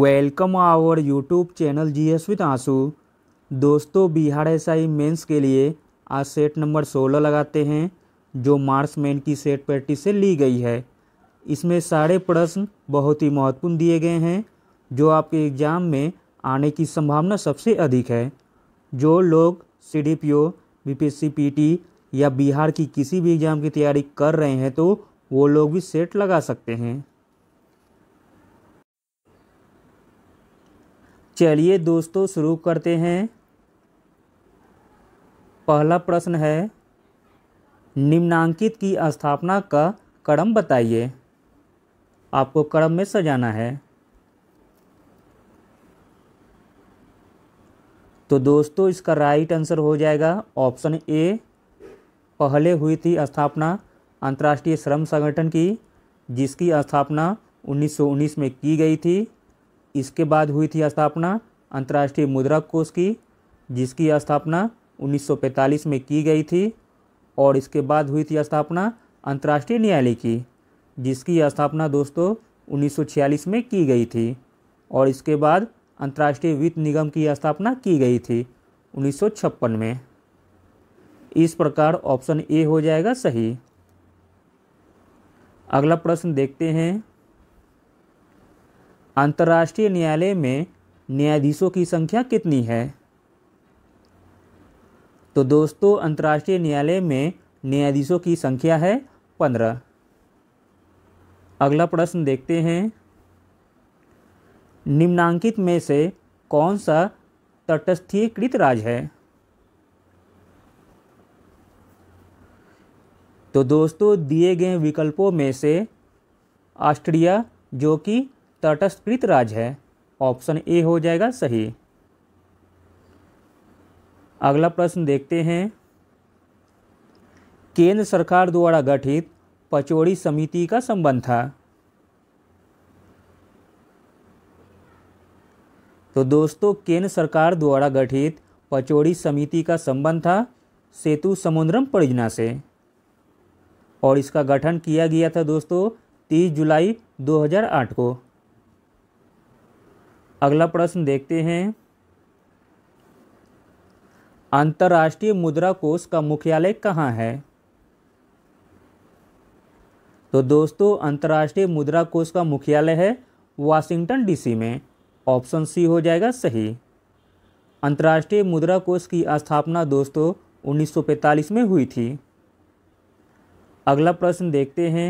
welcome our YouTube channel G S with आंसू दोस्तों Bihar S I mains के लिए आज सेट नंबर सोलह लगाते हैं जो मार्स मेन की सेट प्रैक्टिस से ली गई है इसमें सारे प्रश्न बहुत ही महत्वपूर्ण दिए गए हैं जो आपके एग्ज़ाम में आने की संभावना सबसे अधिक है जो लोग C D P O B P S C P T या बिहार की किसी भी एग्ज़ाम की तैयारी कर रहे हैं तो वो लोग भी सेट लगा सकते हैं चलिए दोस्तों शुरू करते हैं पहला प्रश्न है निम्नांकित की स्थापना का क्रम बताइए आपको क्रम में सजाना है तो दोस्तों इसका राइट आंसर हो जाएगा ऑप्शन ए पहले हुई थी स्थापना अंतर्राष्ट्रीय श्रम संगठन की जिसकी स्थापना 1919 में की गई थी इसके बाद हुई थी स्थापना अंतर्राष्ट्रीय मुद्रा कोष की जिसकी स्थापना 1945 में की गई थी और इसके बाद हुई थी स्थापना अंतर्राष्ट्रीय न्यायालय की जिसकी स्थापना दोस्तों 1946 में की गई थी और इसके बाद अंतर्राष्ट्रीय वित्त निगम की स्थापना की गई थी उन्नीस में इस प्रकार ऑप्शन ए हो जाएगा सही अगला प्रश्न देखते हैं अंतर्राष्ट्रीय न्यायालय में न्यायाधीशों की संख्या कितनी है तो दोस्तों अंतर्राष्ट्रीय न्यायालय में न्यायाधीशों की संख्या है पंद्रह अगला प्रश्न देखते हैं निम्नांकित में से कौन सा तटस्थीकृत राज्य है तो दोस्तों दिए गए विकल्पों में से ऑस्ट्रिया जो कि तटस्थकृत राज्य है ऑप्शन ए हो जाएगा सही अगला प्रश्न देखते हैं केंद्र सरकार द्वारा गठित पचोड़ी समिति का संबंध था तो दोस्तों केंद्र सरकार द्वारा गठित पचोड़ी समिति का संबंध था सेतु समुद्रम परियोजना से और इसका गठन किया गया था दोस्तों 30 जुलाई 2008 को अगला प्रश्न देखते हैं अंतर्राष्ट्रीय मुद्रा कोष का मुख्यालय कहाँ है तो दोस्तों अंतर्राष्ट्रीय मुद्रा कोष का मुख्यालय है वाशिंगटन डीसी में ऑप्शन सी हो जाएगा सही अंतर्राष्ट्रीय मुद्रा कोष की स्थापना दोस्तों 1945 में हुई थी अगला प्रश्न देखते हैं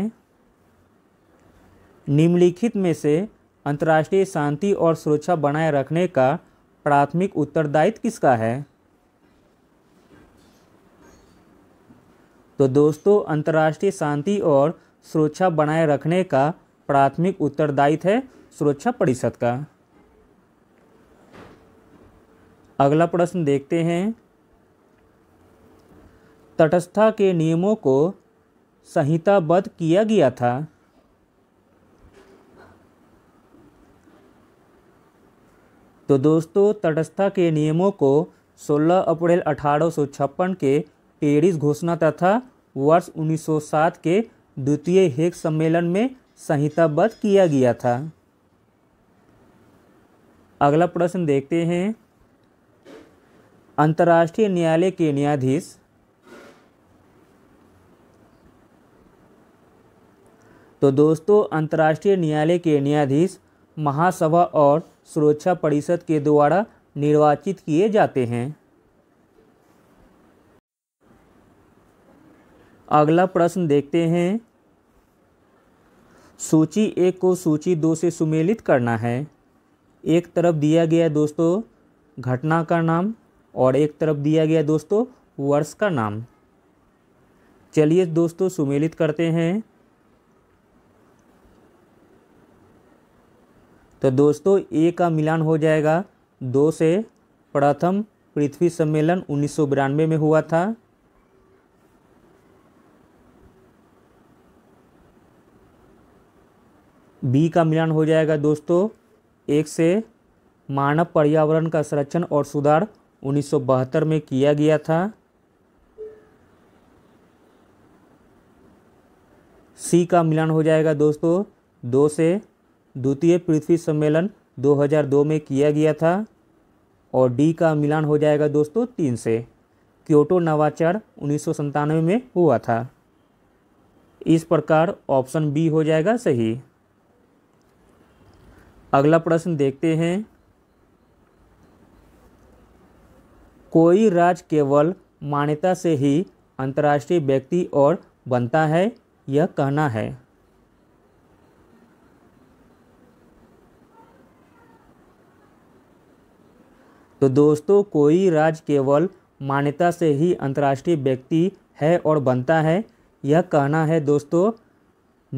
निम्नलिखित में से अंतर्राष्ट्रीय शांति और सुरक्षा बनाए रखने का प्राथमिक उत्तरदायित्व किसका है तो दोस्तों अंतर्राष्ट्रीय शांति और सुरक्षा बनाए रखने का प्राथमिक उत्तरदायित्व है सुरक्षा परिषद का अगला प्रश्न देखते हैं तटस्था के नियमों को संहिताबद्ध किया गया था तो दोस्तों तटस्थता के नियमों को 16 अप्रैल अठारह के पेरिस घोषणा तथा वर्ष 1907 के द्वितीय हेग सम्मेलन में संहिताबद्ध किया गया था अगला प्रश्न देखते हैं अंतर्राष्ट्रीय न्यायालय के न्यायाधीश तो दोस्तों अंतर्राष्ट्रीय न्यायालय के न्यायाधीश महासभा और सुरक्षा परिषद के द्वारा निर्वाचित किए जाते हैं अगला प्रश्न देखते हैं सूची एक को सूची दो से सुमेलित करना है एक तरफ दिया गया दोस्तों घटना का नाम और एक तरफ दिया गया दोस्तों वर्ष का नाम चलिए दोस्तों सुमेलित करते हैं तो दोस्तों ए का मिलान हो जाएगा दो से प्रथम पृथ्वी सम्मेलन उन्नीस में हुआ था बी का मिलान हो जाएगा दोस्तों एक से मानव पर्यावरण का संरक्षण और सुधार उन्नीस में किया गया था सी का मिलान हो जाएगा दोस्तों दो से द्वितीय पृथ्वी सम्मेलन 2002 में किया गया था और डी का मिलान हो जाएगा दोस्तों तीन से क्योटो नवाचार उन्नीस में हुआ था इस प्रकार ऑप्शन बी हो जाएगा सही अगला प्रश्न देखते हैं कोई राज केवल मान्यता से ही अंतर्राष्ट्रीय व्यक्ति और बनता है यह कहना है तो दोस्तों कोई राज्य केवल मान्यता से ही अंतर्राष्ट्रीय व्यक्ति है और बनता है यह कहना है दोस्तों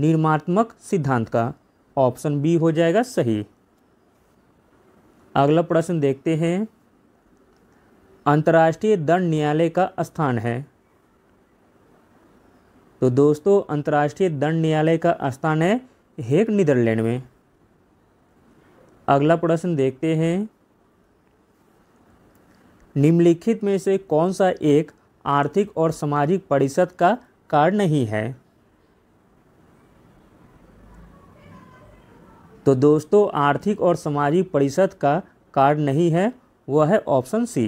निर्मात्मक सिद्धांत का ऑप्शन बी हो जाएगा सही अगला प्रश्न देखते हैं अंतर्राष्ट्रीय दंड न्यायालय का स्थान है तो दोस्तों अंतर्राष्ट्रीय दंड न्यायालय का स्थान है हेग नीदरलैंड में अगला प्रश्न देखते हैं निम्नलिखित में से कौन सा एक आर्थिक और सामाजिक परिषद का कार्ड नहीं है तो दोस्तों आर्थिक और सामाजिक परिषद का कार्ड नहीं है वह है ऑप्शन सी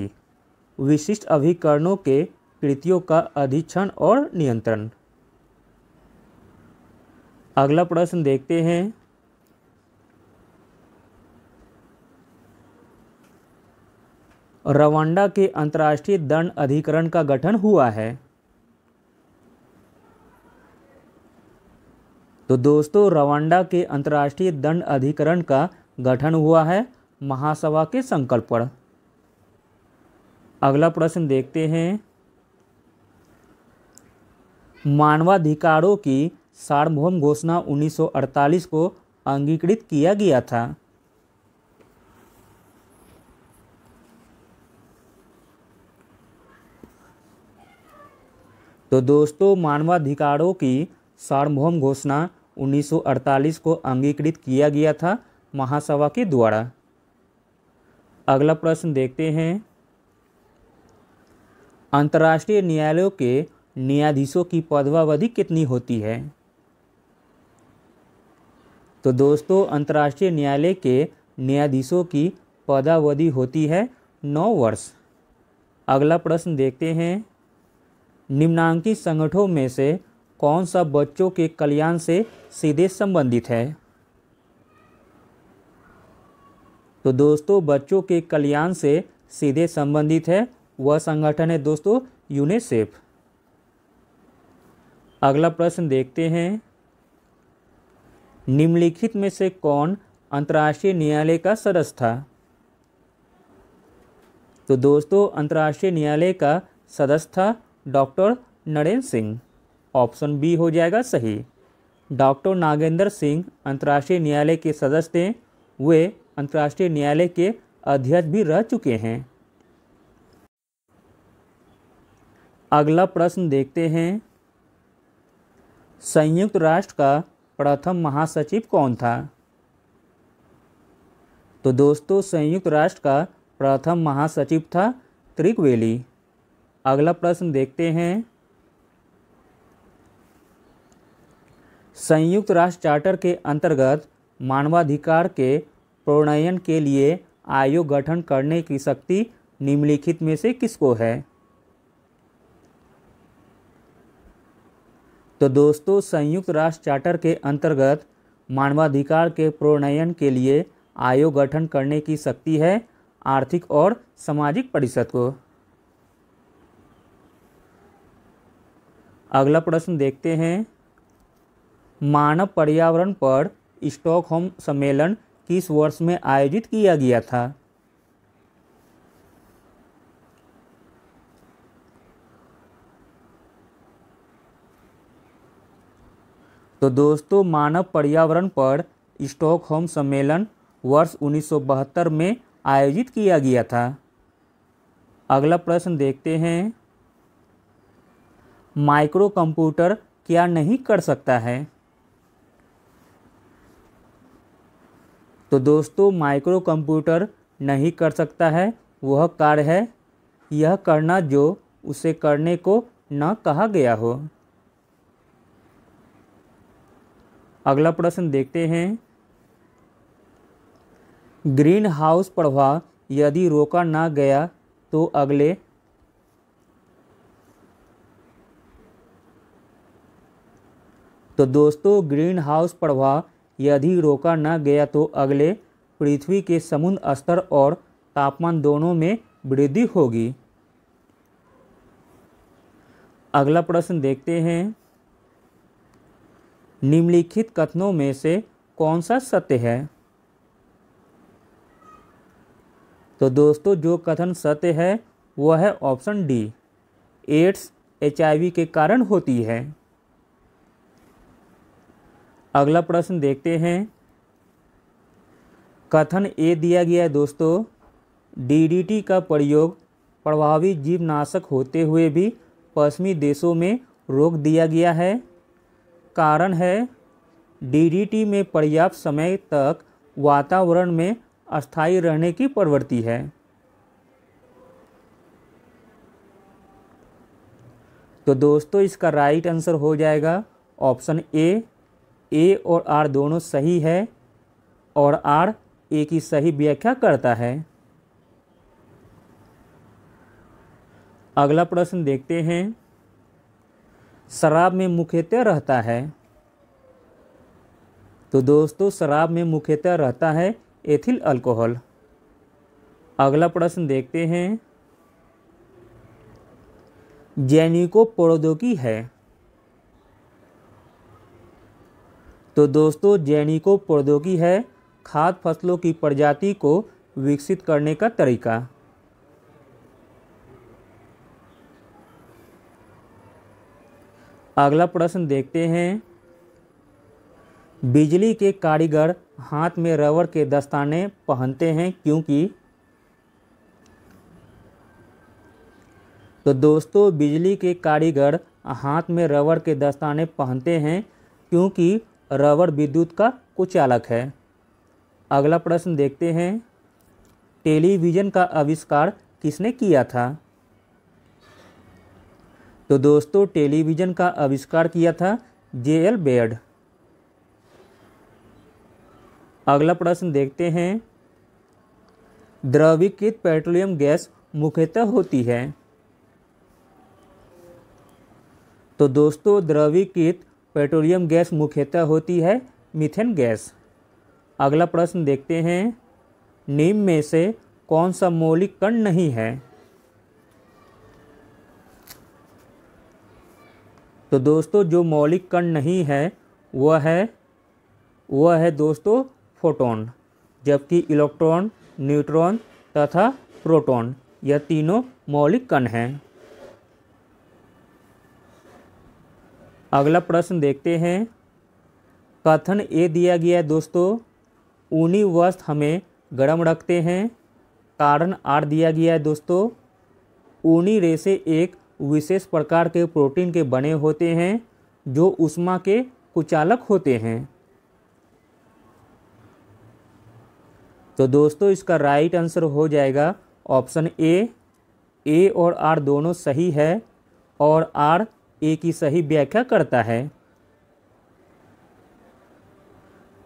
विशिष्ट अभिकरणों के कृतियों का अधीक्षण और नियंत्रण अगला प्रश्न देखते हैं रवांडा के अंतर्राष्ट्रीय दंड अधिकरण का गठन हुआ है तो दोस्तों रवांडा के अंतर्राष्ट्रीय दंड अधिकरण का गठन हुआ है महासभा के संकल्प पर अगला प्रश्न देखते हैं मानवाधिकारों की सार्वभौम घोषणा 1948 को अंगीकृत किया गया था तो दोस्तों मानवाधिकारों की सार्वभौम घोषणा 1948 को अंगीकृत किया गया था महासभा के द्वारा अगला प्रश्न देखते हैं अंतर्राष्ट्रीय न्यायालयों के न्यायाधीशों की पदवावधि कितनी होती है तो दोस्तों अंतर्राष्ट्रीय न्यायालय के न्यायाधीशों की पदावधि होती है नौ वर्ष अगला प्रश्न देखते हैं निम्नांकित संगठनों में से कौन सा बच्चों के कल्याण से सीधे संबंधित है तो दोस्तों बच्चों के कल्याण से सीधे संबंधित है वह संगठन है दोस्तों यूनिसेफ अगला प्रश्न देखते हैं निम्नलिखित में से कौन अंतर्राष्ट्रीय न्यायालय का सदस्य था तो दोस्तों अंतर्राष्ट्रीय न्यायालय का सदस्य था doctor Narendra Singh option B हो जाएगा सही डॉक्टर नागेंद्र सिंह अंतर्राष्ट्रीय न्यायालय के सदस्य थे वे अंतर्राष्ट्रीय न्यायालय के अध्यक्ष भी रह चुके हैं अगला प्रश्न देखते हैं संयुक्त राष्ट्र का प्रथम महासचिव कौन था तो दोस्तों संयुक्त राष्ट्र का प्रथम महासचिव था त्रिकवेली अगला प्रश्न देखते हैं संयुक्त राष्ट्र चार्टर के अंतर्गत मानवाधिकार के प्रणयन के लिए आयोग गठन करने की शक्ति निम्नलिखित में से किसको है तो दोस्तों संयुक्त राष्ट्र चार्टर के अंतर्गत मानवाधिकार के प्रणयन के लिए आयोग गठन करने की शक्ति है आर्थिक और सामाजिक परिषद को अगला प्रश्न देखते हैं मानव पर्यावरण पर स्टॉकहोम सम्मेलन किस वर्ष में आयोजित किया गया था तो दोस्तों मानव पर्यावरण पर स्टॉकहोम सम्मेलन वर्ष 1972 में आयोजित किया गया था अगला प्रश्न देखते हैं माइक्रो कंप्यूटर क्या नहीं कर सकता है तो दोस्तों माइक्रो कंप्यूटर नहीं कर सकता है वह कार्य है यह करना जो उसे करने को न कहा गया हो अगला प्रश्न देखते हैं ग्रीन हाउस प्रभाव यदि रोका ना गया तो अगले तो दोस्तों ग्रीन हाउस प्रभाव यदि रोका न गया तो अगले पृथ्वी के समुद्र स्तर और तापमान दोनों में वृद्धि होगी अगला प्रश्न देखते हैं निम्नलिखित कथनों में से कौन सा सत्य है तो दोस्तों जो कथन सत्य है वह है ऑप्शन डी एड्स एचआईवी के कारण होती है अगला प्रश्न देखते हैं कथन ए दिया गया है दोस्तों डीडीटी का प्रयोग प्रभावी जीवनाशक होते हुए भी पश्चिमी देशों में रोक दिया गया है कारण है डीडीटी में पर्याप्त समय तक वातावरण में अस्थायी रहने की प्रवृत्ति है तो दोस्तों इसका राइट आंसर हो जाएगा ऑप्शन ए ए और आर दोनों सही है और आर ए की सही व्याख्या करता है अगला प्रश्न देखते हैं शराब में मुख्यतः रहता है तो दोस्तों शराब में मुख्यतः रहता है एथिल अल्कोहल अगला प्रश्न देखते हैं जैनिको प्रौद्योगिकी की है तो दोस्तों जैनिको प्रौद्योगी है खाद फसलों की प्रजाति को विकसित करने का तरीका अगला प्रश्न देखते हैं बिजली के कारीगर हाथ में रबर के दस्ताने पहनते हैं क्योंकि तो दोस्तों बिजली के कारीगर हाथ में रबर के दस्ताने पहनते हैं क्योंकि रबर विद्युत का कुचालक है अगला प्रश्न देखते हैं टेलीविज़न का आविष्कार किसने किया था तो दोस्तों टेलीविज़न का आविष्कार किया था जे एल बेड अगला प्रश्न देखते हैं द्रवीकृत पेट्रोलियम गैस मुख्यतः होती है तो दोस्तों द्रवीकृत पेट्रोलियम गैस मुख्यतः होती है मिथेन गैस अगला प्रश्न देखते हैं नीम में से कौन सा मौलिक कण नहीं है तो दोस्तों जो मौलिक कण नहीं है वह है वह है दोस्तों फोटोन जबकि इलेक्ट्रॉन न्यूट्रॉन तथा प्रोटॉन यह तीनों मौलिक कण हैं अगला प्रश्न देखते हैं कथन ए दिया गया है दोस्तों ऊनी वस्त्र हमें गर्म रखते हैं कारण आर दिया गया है दोस्तों ऊनी रेसे एक विशेष प्रकार के प्रोटीन के बने होते हैं जो उष्मा के कुचालक होते हैं तो दोस्तों इसका राइट आंसर हो जाएगा ऑप्शन ए ए और आर दोनों सही है और आर ए की सही व्याख्या करता है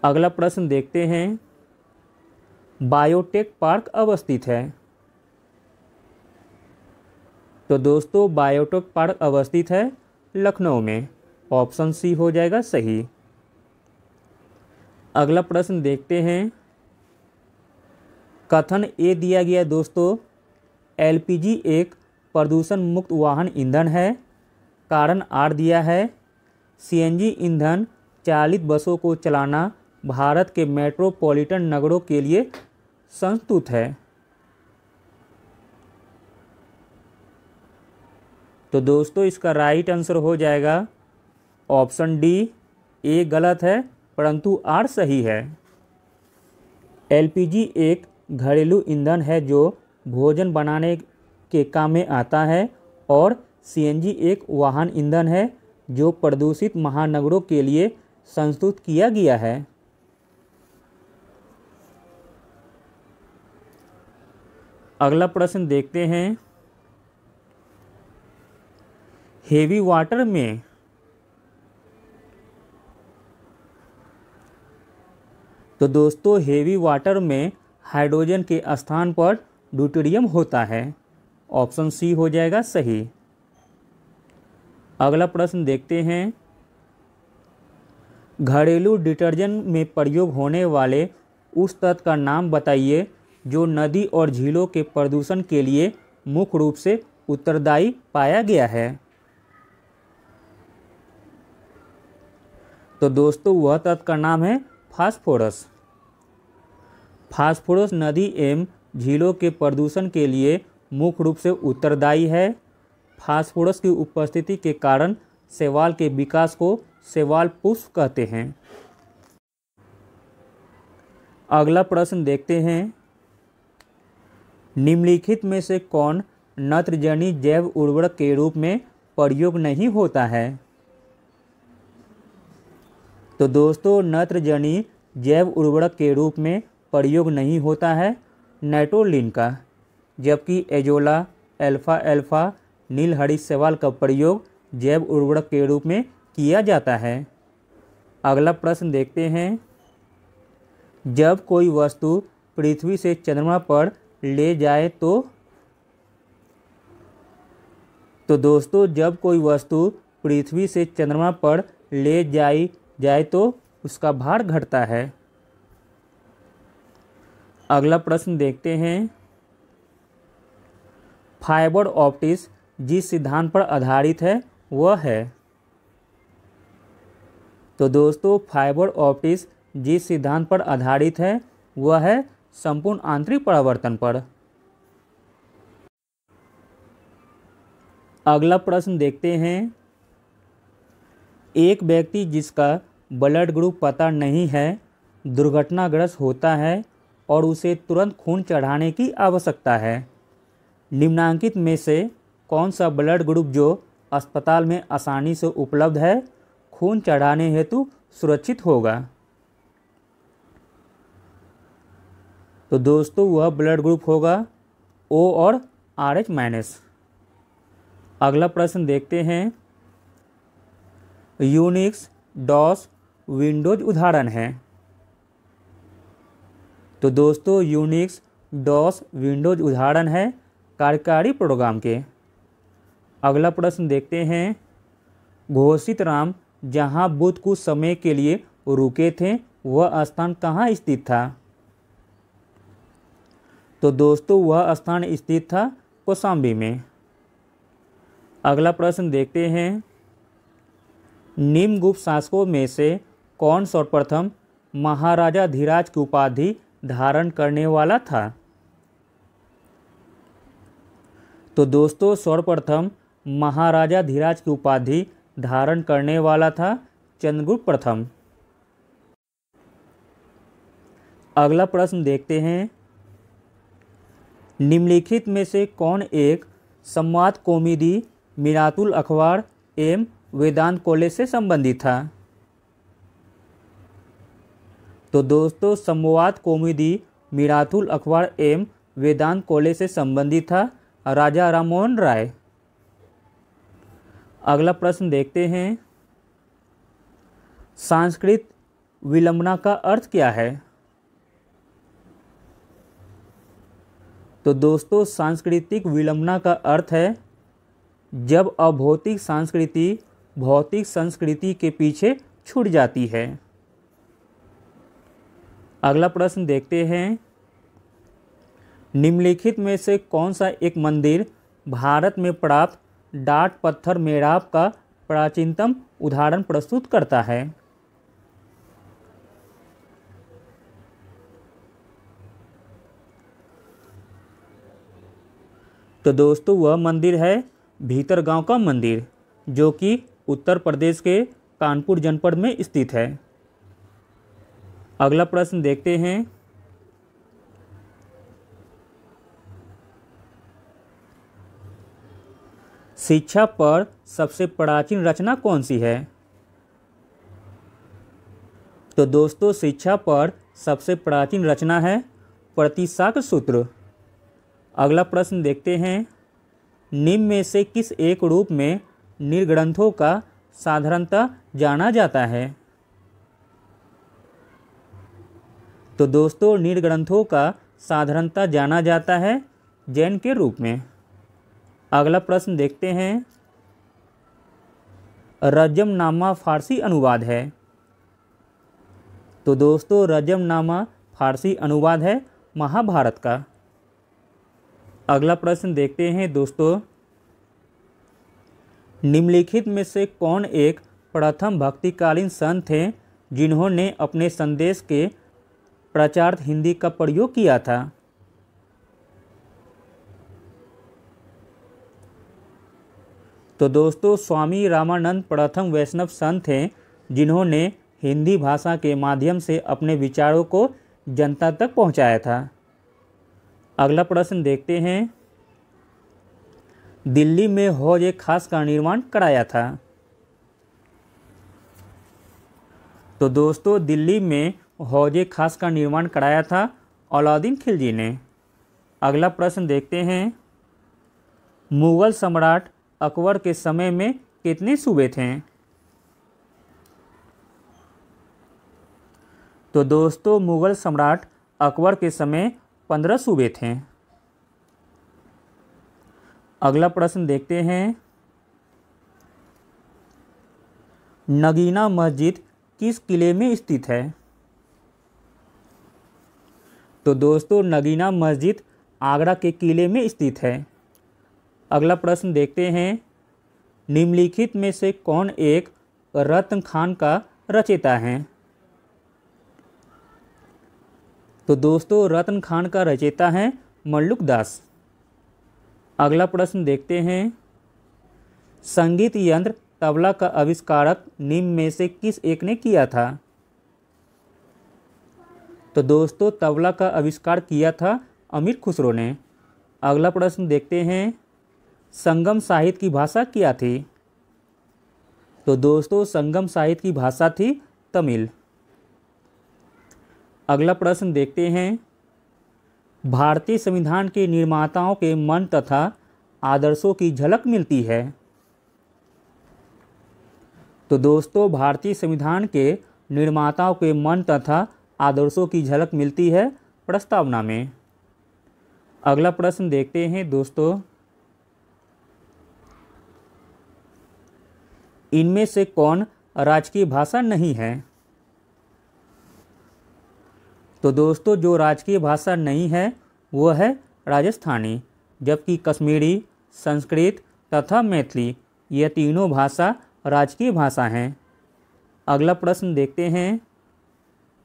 अगला प्रश्न देखते हैं बायोटेक पार्क अवस्थित है तो दोस्तों बायोटेक पार्क अवस्थित है लखनऊ में ऑप्शन सी हो जाएगा सही अगला प्रश्न देखते हैं कथन ए दिया गया दोस्तों एलपीजी एक प्रदूषण मुक्त वाहन ईंधन है कारण आर दिया है सीएनजी ईंधन चालित बसों को चलाना भारत के मेट्रोपॉलिटन नगरों के लिए संस्तुत है तो दोस्तों इसका राइट आंसर हो जाएगा ऑप्शन डी ए गलत है परंतु आर सही है एलपीजी एक घरेलू ईंधन है जो भोजन बनाने के काम में आता है और सीएनजी एक वाहन ईंधन है जो प्रदूषित महानगरों के लिए संस्तुत किया गया है अगला प्रश्न देखते हैं हेवी वाटर में तो दोस्तों हेवी वाटर में हाइड्रोजन के स्थान पर ड्यूटेरियम होता है ऑप्शन सी हो जाएगा सही अगला प्रश्न देखते हैं घरेलू डिटर्जेंट में प्रयोग होने वाले उस तत्व का नाम बताइए जो नदी और झीलों के प्रदूषण के लिए मुख्य रूप से उत्तरदायी पाया गया है तो दोस्तों वह तत्व का नाम है फास्फोरस फास्फोरस नदी एवं झीलों के प्रदूषण के लिए मुख्य रूप से उत्तरदायी है फास्फोरस की उपस्थिति के कारण सेवाल के विकास को सेवाल पुष्प कहते हैं अगला प्रश्न देखते हैं निम्नलिखित में से कौन नत्रजनी जैव उर्वरक के रूप में प्रयोग नहीं होता है तो दोस्तों नत्रजनी जैव उर्वरक के रूप में प्रयोग नहीं होता है नाइट्रोलिन का जबकि एजोला अल्फा अल्फा नील हरी सवाल का प्रयोग जैव उर्वरक के रूप में किया जाता है अगला प्रश्न देखते हैं जब कोई वस्तु पृथ्वी से चंद्रमा पर ले जाए तो तो दोस्तों जब कोई वस्तु पृथ्वी से चंद्रमा पर ले जाई जाए तो उसका भार घटता है अगला प्रश्न देखते हैं फाइबर ऑप्टिक्स जिस सिद्धांत पर आधारित है वह है तो दोस्तों फाइबर ऑप्टिक्स जिस सिद्धांत पर आधारित है वह है संपूर्ण आंतरिक परावर्तन पर अगला प्रश्न देखते हैं एक व्यक्ति जिसका ब्लड ग्रुप पता नहीं है दुर्घटनाग्रस्त होता है और उसे तुरंत खून चढ़ाने की आवश्यकता है निम्नांकित में से कौन सा ब्लड ग्रुप जो अस्पताल में आसानी से उपलब्ध है खून चढ़ाने हेतु सुरक्षित होगा तो दोस्तों वह ब्लड ग्रुप होगा ओ और आर एच माइनस अगला प्रश्न देखते हैं यूनिक्स डॉस विंडोज उदाहरण है तो दोस्तों यूनिक्स डॉस विंडोज उदाहरण है कार्यकारी प्रोग्राम के अगला प्रश्न देखते हैं घोषित राम जहाँ बुद्ध कुछ समय के लिए रुके थे वह स्थान कहाँ स्थित था तो दोस्तों वह स्थान स्थित था कोसाम्बी में अगला प्रश्न देखते हैं निम्नगुप्त शासकों में से कौन सर्वप्रथम महाराजा धीराज की उपाधि धारण करने वाला था तो दोस्तों सर्वप्रथम महाराजा धीराज की उपाधि धारण करने वाला था चंद्रगुप्त प्रथम अगला प्रश्न देखते हैं निम्नलिखित में से कौन एक संवाद कोमिदी मिनातुल अखबार एम वेदांत कॉलेज से संबंधित था तो दोस्तों संवाद कोमिदी मिरातुल अखबार एम वेदांत कॉलेज से संबंधित था राजा रामोहन राय अगला प्रश्न देखते हैं सांस्कृत विलंबना का अर्थ क्या है तो दोस्तों सांस्कृतिक विलंबना का अर्थ है जब अभौतिक संस्कृति भौतिक संस्कृति के पीछे छूट जाती है अगला प्रश्न देखते हैं निम्नलिखित में से कौन सा एक मंदिर भारत में प्राप्त डाट पत्थर मेड़ाप का प्राचीनतम उदाहरण प्रस्तुत करता है तो दोस्तों वह मंदिर है भीतर गांव का मंदिर जो कि उत्तर प्रदेश के कानपुर जनपद में स्थित है अगला प्रश्न देखते हैं शिक्षा पर सबसे प्राचीन रचना कौन सी है तो दोस्तों शिक्षा पर सबसे प्राचीन रचना है प्रतिशाक सूत्र अगला प्रश्न देखते हैं निम्न में से किस एक रूप में निर्ग्रंथों का साधारणता जाना जाता है तो दोस्तों निर्ग्रंथों का साधारणता जाना जाता है जैन के रूप में अगला प्रश्न देखते हैं रजमनामा फारसी अनुवाद है तो दोस्तों रजमनामा फारसी अनुवाद है महाभारत का अगला प्रश्न देखते हैं दोस्तों निम्नलिखित में से कौन एक प्रथम भक्तिकालीन संत थे जिन्होंने अपने संदेश के प्रचार्थ हिंदी का प्रयोग किया था तो दोस्तों स्वामी रामानंद प्रथम वैष्णव संत हैं जिन्होंने हिंदी भाषा के माध्यम से अपने विचारों को जनता तक पहुंचाया था अगला प्रश्न देखते हैं दिल्ली में हौज एक खास का निर्माण कराया था तो दोस्तों दिल्ली में हौज एक खास का निर्माण कराया था अलाउद्दीन खिलजी ने अगला प्रश्न देखते हैं मुगल सम्राट अकबर के समय में कितने सूबे थे तो दोस्तों मुग़ल सम्राट अकबर के समय पंद्रह सूबे थे अगला प्रश्न देखते हैं नगीना मस्जिद किस किले में स्थित है तो दोस्तों नगीना मस्जिद आगरा के किले में स्थित है अगला प्रश्न देखते हैं निम्नलिखित में से कौन एक रत्न खान का रचयिता है तो दोस्तों रत्न खान का रचयिता है मल्लुक दास अगला प्रश्न देखते हैं संगीत यंत्र तबला का आविष्कारक निम्न में से किस एक ने किया था तो दोस्तों तबला का आविष्कार किया था अमीर खुसरो ने अगला प्रश्न देखते हैं संगम साहित्य की भाषा क्या थी तो दोस्तों संगम साहित्य की भाषा थी तमिल अगला प्रश्न देखते हैं भारतीय संविधान के निर्माताओं के मन तथा आदर्शों की झलक मिलती है तो दोस्तों भारतीय संविधान के निर्माताओं के मन तथा आदर्शों की झलक मिलती है प्रस्तावना में अगला प्रश्न देखते हैं दोस्तों इनमें से कौन राजकीय भाषा नहीं है तो दोस्तों जो राजकीय भाषा नहीं है वो है राजस्थानी जबकि कश्मीरी संस्कृत तथा मैथिली ये तीनों भाषा राजकीय भाषा हैं अगला प्रश्न देखते हैं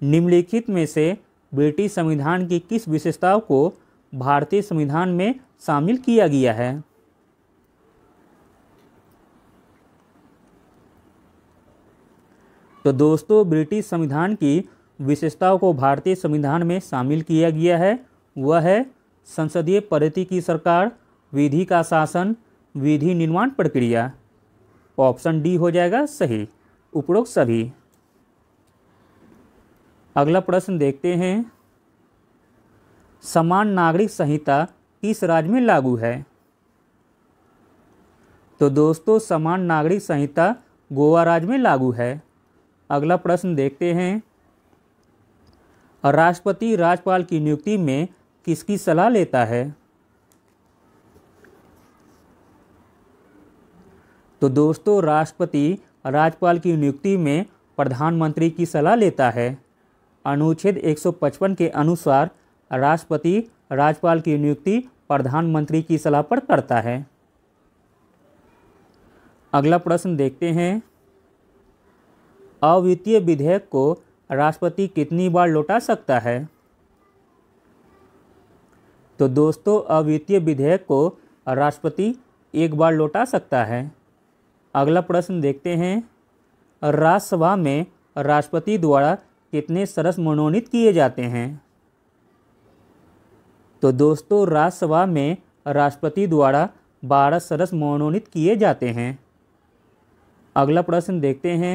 निम्नलिखित में से ब्रिटिश संविधान की किस विशेषताओं को भारतीय संविधान में शामिल किया गया है तो दोस्तों ब्रिटिश संविधान की विशेषताओं को भारतीय संविधान में शामिल किया गया है वह है संसदीय पद्धति की सरकार विधि का शासन विधि निर्माण प्रक्रिया ऑप्शन डी हो जाएगा सही उपरोक्त सभी अगला प्रश्न देखते हैं समान नागरिक संहिता किस राज्य में लागू है तो दोस्तों समान नागरिक संहिता गोवा राज्य में लागू है अगला प्रश्न देखते हैं राष्ट्रपति राज्यपाल की नियुक्ति में किसकी सलाह लेता है तो दोस्तों राष्ट्रपति राज्यपाल की नियुक्ति में प्रधानमंत्री की सलाह लेता है अनुच्छेद 155 के अनुसार राष्ट्रपति राज्यपाल की नियुक्ति प्रधानमंत्री की सलाह पर करता है अगला प्रश्न देखते हैं अवित्तीय विधेयक को राष्ट्रपति कितनी बार लौटा सकता है तो दोस्तों अवित्तीय विधेयक को राष्ट्रपति एक बार लौटा सकता है अगला प्रश्न देखते हैं राज्यसभा में राष्ट्रपति द्वारा कितने सरस मनोनीत किए जाते हैं तो दोस्तों राज्यसभा में राष्ट्रपति द्वारा बारह सरस मनोनीत किए जाते हैं अगला प्रश्न देखते हैं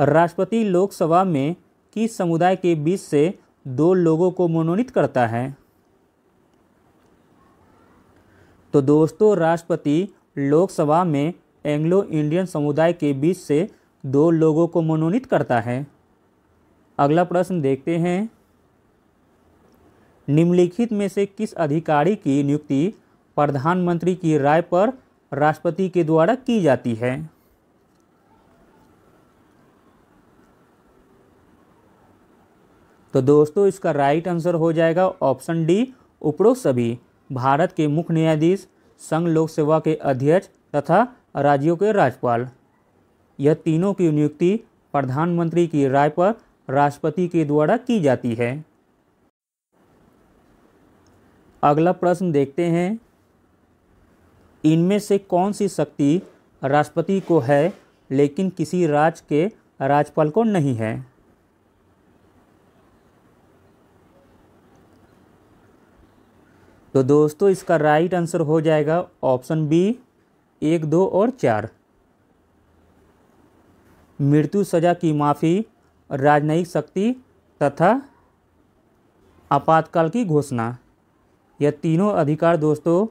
राष्ट्रपति लोकसभा में किस समुदाय के बीच से दो लोगों को मनोनीत करता है तो दोस्तों राष्ट्रपति लोकसभा में एंग्लो इंडियन समुदाय के बीच से दो लोगों को मनोनीत करता है अगला प्रश्न देखते हैं निम्नलिखित में से किस अधिकारी की नियुक्ति प्रधानमंत्री की राय पर राष्ट्रपति के द्वारा की जाती है तो दोस्तों इसका राइट आंसर हो जाएगा ऑप्शन डी उपरोक्त सभी भारत के मुख्य न्यायाधीश संघ लोक सेवा के अध्यक्ष तथा राज्यों के राज्यपाल यह तीनों की नियुक्ति प्रधानमंत्री की राय पर राष्ट्रपति के द्वारा की जाती है अगला प्रश्न देखते हैं इनमें से कौन सी शक्ति राष्ट्रपति को है लेकिन किसी राज्य के राज्यपाल को नहीं है तो दोस्तों इसका राइट आंसर हो जाएगा ऑप्शन बी एक दो और चार मृत्यु सजा की माफ़ी राजनयिक शक्ति तथा आपातकाल की घोषणा यह तीनों अधिकार दोस्तों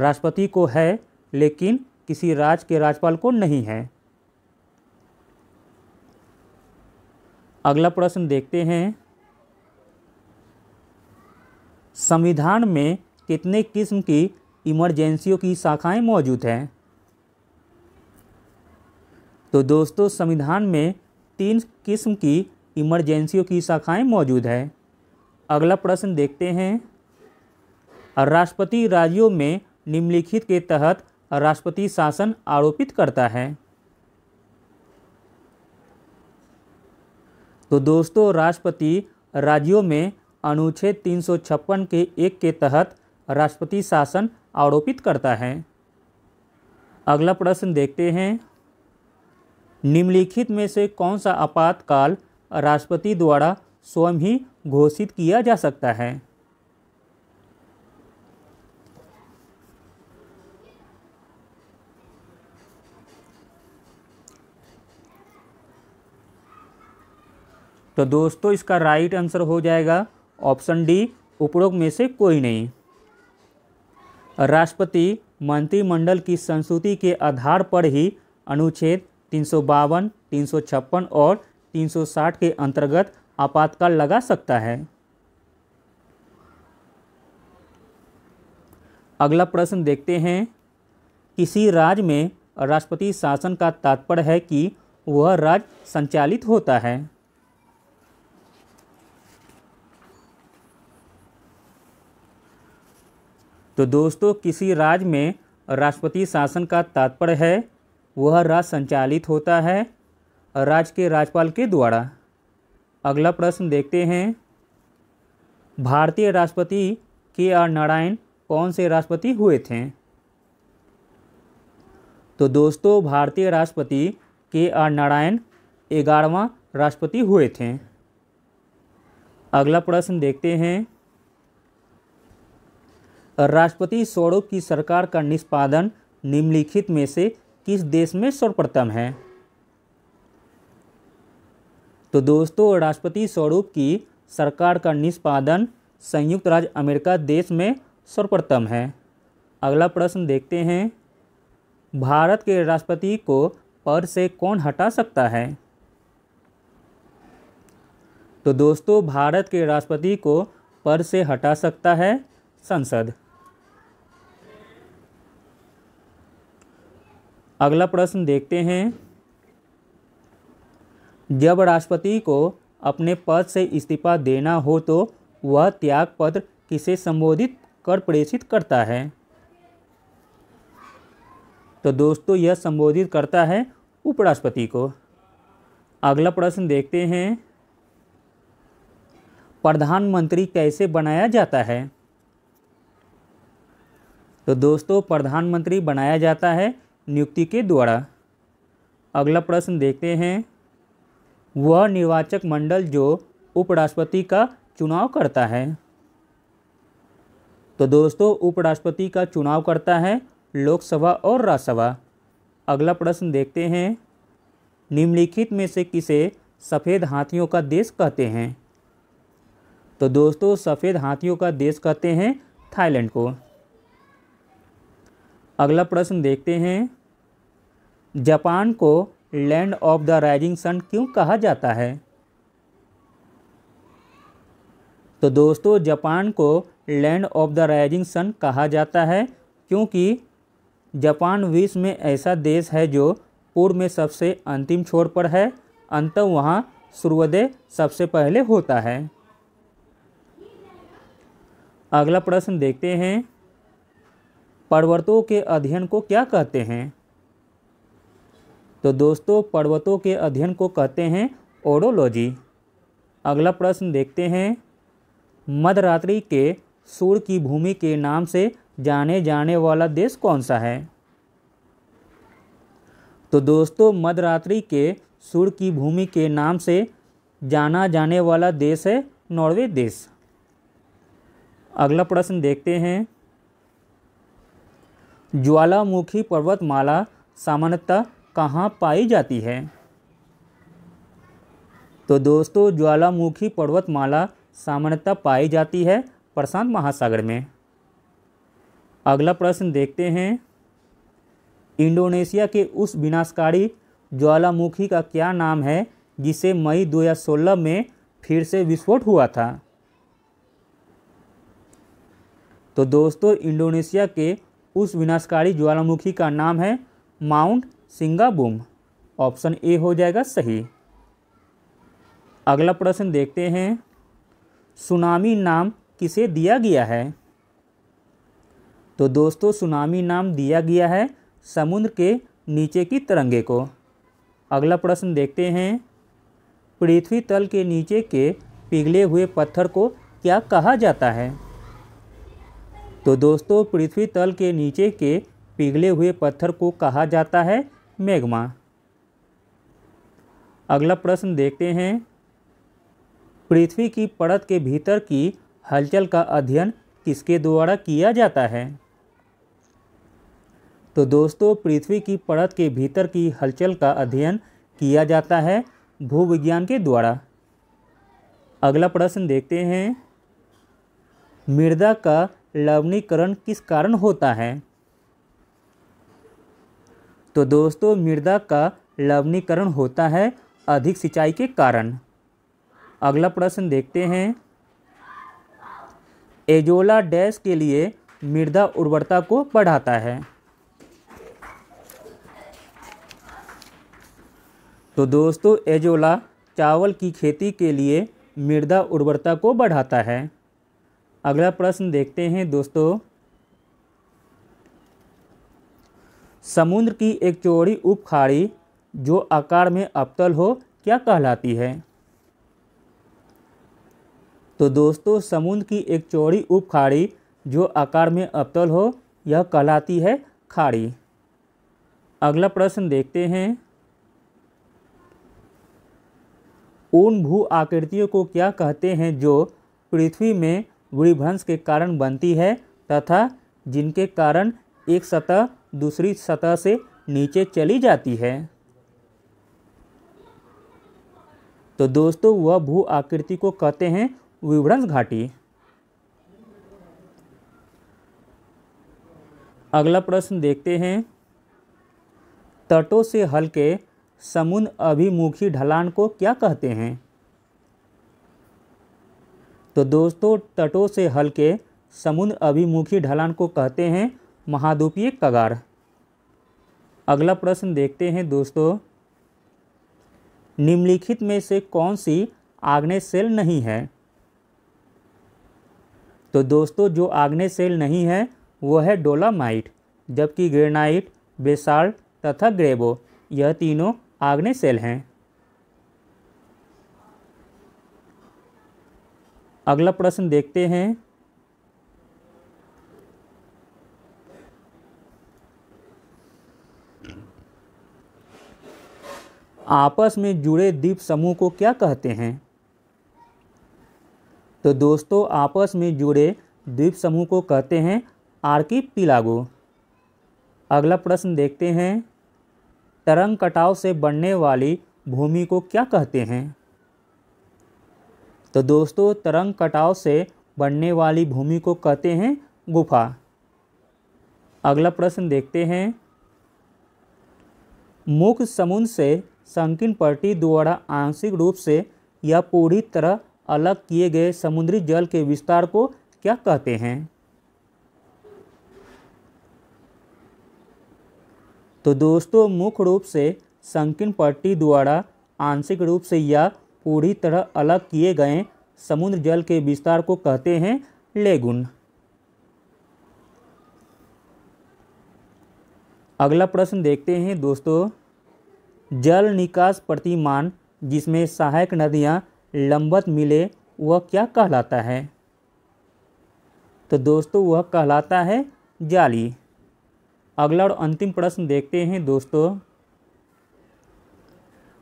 राष्ट्रपति को है लेकिन किसी राज्य के राज्यपाल को नहीं है अगला प्रश्न देखते हैं संविधान में कितने किस्म की इमरजेंसियों की शाखाएं मौजूद हैं तो दोस्तों संविधान में तीन किस्म की इमरजेंसियों की शाखाएं मौजूद है अगला प्रश्न देखते हैं राष्ट्रपति राज्यों में निम्नलिखित के तहत राष्ट्रपति शासन आरोपित करता है तो दोस्तों राष्ट्रपति राज्यों में अनुच्छेद 356 के एक के तहत राष्ट्रपति शासन आरोपित करता है अगला प्रश्न देखते हैं निम्नलिखित में से कौन सा आपातकाल राष्ट्रपति द्वारा स्वयं ही घोषित किया जा सकता है तो दोस्तों इसका राइट आंसर हो जाएगा ऑप्शन डी उपरोक्त में से कोई नहीं राष्ट्रपति मंत्रिमंडल की संस्तुति के आधार पर ही अनुच्छेद तीन सौ बावन तीन सौ छप्पन और 360 के अंतर्गत आपातकाल लगा सकता है अगला प्रश्न देखते हैं किसी राज्य में राष्ट्रपति शासन का तात्पर्य है कि वह राज्य संचालित होता है तो दोस्तों किसी राज्य में राष्ट्रपति शासन का तात्पर्य है वह राज्य संचालित होता है राज्य के राज्यपाल के द्वारा अगला प्रश्न देखते हैं भारतीय राष्ट्रपति के आर नारायण कौन से राष्ट्रपति हुए थे तो दोस्तों भारतीय राष्ट्रपति के आर नारायण ग्यारहवा राष्ट्रपति हुए थे अगला प्रश्न देखते हैं राष्ट्रपति स्वरूप की सरकार का निष्पादन निम्नलिखित में से किस देश में सर्वप्रथम है तो दोस्तों राष्ट्रपति स्वरूप की सरकार का निष्पादन संयुक्त राज्य अमेरिका देश में सर्वप्रथम है अगला प्रश्न देखते हैं भारत के राष्ट्रपति को पद से कौन हटा सकता है तो दोस्तों भारत के राष्ट्रपति को पद से हटा सकता है संसद अगला प्रश्न देखते हैं जब राष्ट्रपति को अपने पद से इस्तीफा देना हो तो वह त्याग पत्र किसे संबोधित कर प्रेषित करता है तो दोस्तों यह संबोधित करता है उपराष्ट्रपति को अगला प्रश्न देखते हैं प्रधानमंत्री कैसे बनाया जाता है तो दोस्तों प्रधानमंत्री बनाया जाता है नियुक्ति के द्वारा अगला प्रश्न देखते हैं वह निर्वाचक मंडल जो उपराष्ट्रपति का चुनाव करता है तो दोस्तों उपराष्ट्रपति का चुनाव करता है लोकसभा और राज्यसभा अगला प्रश्न देखते हैं निम्नलिखित में से किसे सफ़ेद हाथियों का देश कहते हैं तो दोस्तों सफ़ेद हाथियों का देश कहते हैं थाईलैंड को अगला प्रश्न देखते हैं जापान को land of the rising sun क्यों कहा जाता है तो दोस्तों जापान को land of the rising sun कहा जाता है क्योंकि जापान विश्व में ऐसा देश है जो पूर्व में सबसे अंतिम छोर पर है अंत वहाँ सूर्योदय सबसे पहले होता है अगला प्रश्न देखते हैं पर्वतों के अध्ययन को क्या कहते हैं तो दोस्तों पर्वतों के अध्ययन को कहते हैं ओडोलॉजी अगला प्रश्न देखते हैं मध्यरात्रि के सूर्य की भूमि के नाम से जाने जाने वाला देश कौन सा है तो दोस्तों मध्यरात्रि के सूर्य की भूमि के नाम से जाना जाने वाला देश है नॉर्वे देश अगला प्रश्न देखते हैं ज्वालामुखी पर्वतमाला सामान्यतः कहाँ पाई जाती है तो दोस्तों ज्वालामुखी पर्वतमाला सामान्यतः पाई जाती है प्रशांत महासागर में अगला प्रश्न देखते हैं इंडोनेशिया के उस विनाशकारी ज्वालामुखी का क्या नाम है जिसे मई 2016 में फिर से विस्फोट हुआ था तो दोस्तों इंडोनेशिया के उस विनाशकारी ज्वालामुखी का नाम है माउंट सिंगाबूम ऑप्शन ए हो जाएगा सही अगला प्रश्न देखते हैं सुनामी नाम किसे दिया गया है तो दोस्तों सुनामी नाम दिया गया है समुद्र के नीचे की तरंगे को अगला प्रश्न देखते हैं पृथ्वी तल के नीचे के पिघले हुए पत्थर को क्या कहा जाता है तो दोस्तों पृथ्वी तल के नीचे के पिघले हुए पत्थर को कहा जाता है मैग्मा अगला प्रश्न देखते हैं पृथ्वी की परत के भीतर की हलचल का अध्ययन किसके द्वारा किया जाता है तो दोस्तों पृथ्वी की परत के भीतर की हलचल का अध्ययन किया जाता है भूविज्ञान के द्वारा अगला प्रश्न देखते हैं मृदा का लवणीकरण किस कारण होता है तो दोस्तों मृदा का लवणीकरण होता है अधिक सिंचाई के कारण अगला प्रश्न देखते हैं एजोला डैश के लिए मृदा उर्वरता को बढ़ाता है तो दोस्तों एजोला चावल की खेती के लिए मृदा उर्वरता को बढ़ाता है अगला प्रश्न देखते हैं दोस्तों समुद्र की एक चौड़ी उप खाड़ी जो आकार में अबतल हो क्या कहलाती है तो दोस्तों समुद्र की एक चौड़ी उप खाड़ी जो आकार में अपतल हो यह कहलाती है खाड़ी अगला प्रश्न देखते हैं उन भू आकृतियों को क्या कहते हैं जो पृथ्वी में वृभंश के कारण बनती है तथा जिनके कारण एक सतह दूसरी सतह से नीचे चली जाती है तो दोस्तों वह भू आकृति को कहते हैं विवरण घाटी अगला प्रश्न देखते हैं तटों से हल्के समुद्र अभिमुखी ढलान को क्या कहते हैं तो दोस्तों तटों से हल्के समुद्र अभिमुखी ढलान को कहते हैं महाद्वीपीय कगार अगला प्रश्न देखते हैं दोस्तों निम्नलिखित में से कौन सी आग्नेय सेल नहीं है तो दोस्तों जो आग्नेय सेल नहीं है वह है डोलामाइट जबकि ग्रेनाइट बेसाल्ट तथा ग्रेबो यह तीनों आग्नेय सेल हैं अगला प्रश्न देखते हैं आपस में जुड़े द्वीप समूह को क्या कहते हैं तो दोस्तों आपस में जुड़े द्वीप समूह को कहते हैं आर्की पिलागो अगला प्रश्न देखते हैं तरंग कटाव से बनने वाली भूमि को क्या कहते हैं तो दोस्तों तरंग कटाव से बनने वाली भूमि को कहते हैं गुफा अगला प्रश्न देखते हैं मुख्य समुद्र से संकीर्ण पट्टी द्वारा आंशिक रूप से या पूरी तरह अलग किए गए समुद्री जल के विस्तार को क्या कहते हैं तो दोस्तों मुख्य रूप से संकीर्ण पट्टी द्वारा आंशिक रूप से या पूरी तरह अलग किए गए समुद्र जल के विस्तार को कहते हैं लेगुन अगला प्रश्न देखते हैं दोस्तों जल निकास प्रतिमान जिसमें सहायक नदियाँ लंबत मिले वह क्या कहलाता है तो दोस्तों वह कहलाता है जाली अगला और अंतिम प्रश्न देखते हैं दोस्तों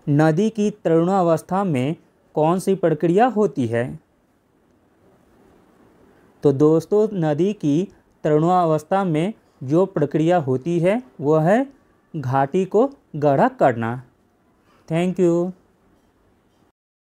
नदी की तरुणावस्था में कौन सी प्रक्रिया होती है तो दोस्तों नदी की तरुणावस्था में जो प्रक्रिया होती है वह है घाटी को गाढ़ा करना थैंक यू